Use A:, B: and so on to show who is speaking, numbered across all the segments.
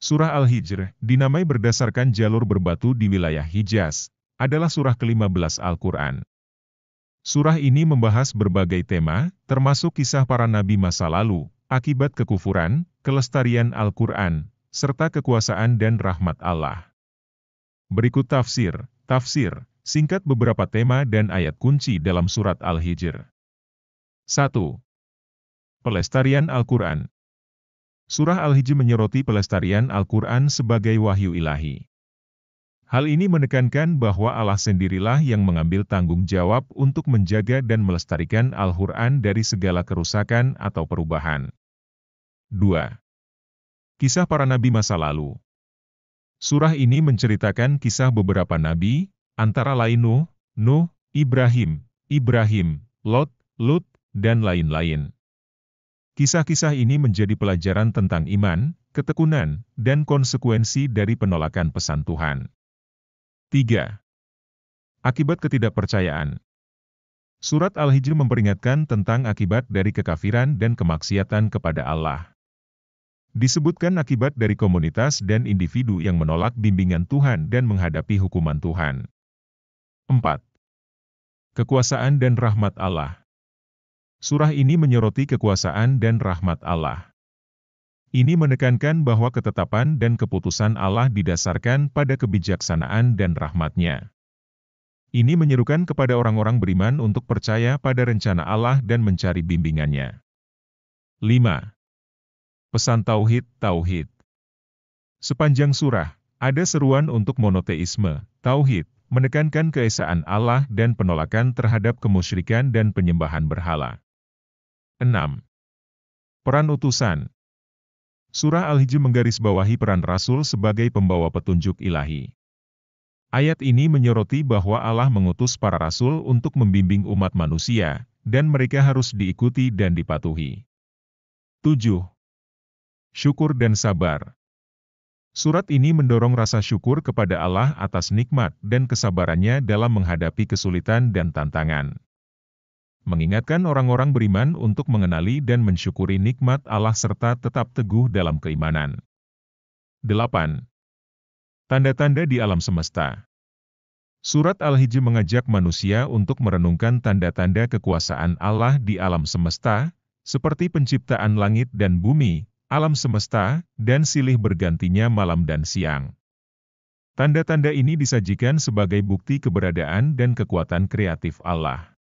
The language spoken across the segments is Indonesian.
A: Surah Al-Hijr, dinamai berdasarkan jalur berbatu di wilayah Hijaz, adalah surah ke-15 Al-Quran. Surah ini membahas berbagai tema, termasuk kisah para nabi masa lalu, akibat kekufuran, kelestarian Al-Quran, serta kekuasaan dan rahmat Allah. Berikut tafsir, tafsir, singkat beberapa tema dan ayat kunci dalam surat Al-Hijr. 1. Pelestarian Al-Quran Surah Al-Hijr menyoroti pelestarian Al-Quran sebagai wahyu ilahi. Hal ini menekankan bahwa Allah sendirilah yang mengambil tanggung jawab untuk menjaga dan melestarikan Al-Quran dari segala kerusakan atau perubahan. 2. Kisah para nabi masa lalu Surah ini menceritakan kisah beberapa nabi, antara lain Nuh, Nuh, Ibrahim, Ibrahim, Lot, Lut, dan lain-lain. Kisah-kisah ini menjadi pelajaran tentang iman, ketekunan, dan konsekuensi dari penolakan pesan Tuhan. 3. Akibat ketidakpercayaan Surat Al-Hijr memperingatkan tentang akibat dari kekafiran dan kemaksiatan kepada Allah. Disebutkan akibat dari komunitas dan individu yang menolak bimbingan Tuhan dan menghadapi hukuman Tuhan. 4. Kekuasaan dan rahmat Allah Surah ini menyoroti kekuasaan dan rahmat Allah. Ini menekankan bahwa ketetapan dan keputusan Allah didasarkan pada kebijaksanaan dan rahmatnya. Ini menyerukan kepada orang-orang beriman untuk percaya pada rencana Allah dan mencari bimbingannya. 5. Pesan Tauhid Tauhid Sepanjang surah, ada seruan untuk monoteisme, Tauhid, menekankan keesaan Allah dan penolakan terhadap kemusyrikan dan penyembahan berhala. 6. Peran utusan Surah al hijr menggarisbawahi peran Rasul sebagai pembawa petunjuk ilahi. Ayat ini menyoroti bahwa Allah mengutus para Rasul untuk membimbing umat manusia, dan mereka harus diikuti dan dipatuhi. 7. Syukur dan sabar Surat ini mendorong rasa syukur kepada Allah atas nikmat dan kesabarannya dalam menghadapi kesulitan dan tantangan mengingatkan orang-orang beriman untuk mengenali dan mensyukuri nikmat Allah serta tetap teguh dalam keimanan. 8. Tanda-tanda di alam semesta Surat Al-Hijj mengajak manusia untuk merenungkan tanda-tanda kekuasaan Allah di alam semesta, seperti penciptaan langit dan bumi, alam semesta, dan silih bergantinya malam dan siang. Tanda-tanda ini disajikan sebagai bukti keberadaan dan kekuatan kreatif Allah.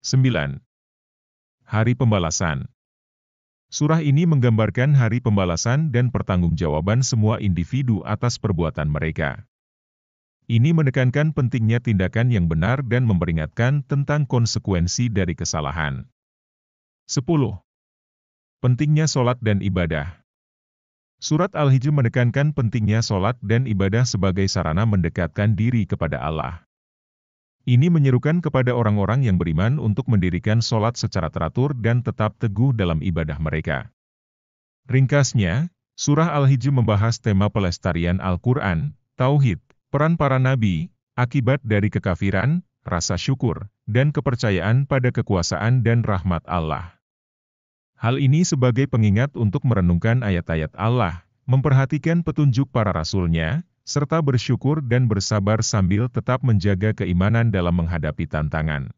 A: 9. Hari Pembalasan Surah ini menggambarkan hari pembalasan dan pertanggungjawaban semua individu atas perbuatan mereka. Ini menekankan pentingnya tindakan yang benar dan memperingatkan tentang konsekuensi dari kesalahan. 10. Pentingnya Solat dan ibadah Surat Al-Hijr menekankan pentingnya solat dan ibadah sebagai sarana mendekatkan diri kepada Allah. Ini menyerukan kepada orang-orang yang beriman untuk mendirikan sholat secara teratur dan tetap teguh dalam ibadah mereka. Ringkasnya, Surah Al-Hijr membahas tema pelestarian Al-Quran, Tauhid, peran para nabi, akibat dari kekafiran, rasa syukur, dan kepercayaan pada kekuasaan dan rahmat Allah. Hal ini sebagai pengingat untuk merenungkan ayat-ayat Allah, memperhatikan petunjuk para rasulnya, serta bersyukur dan bersabar sambil tetap menjaga keimanan dalam menghadapi tantangan.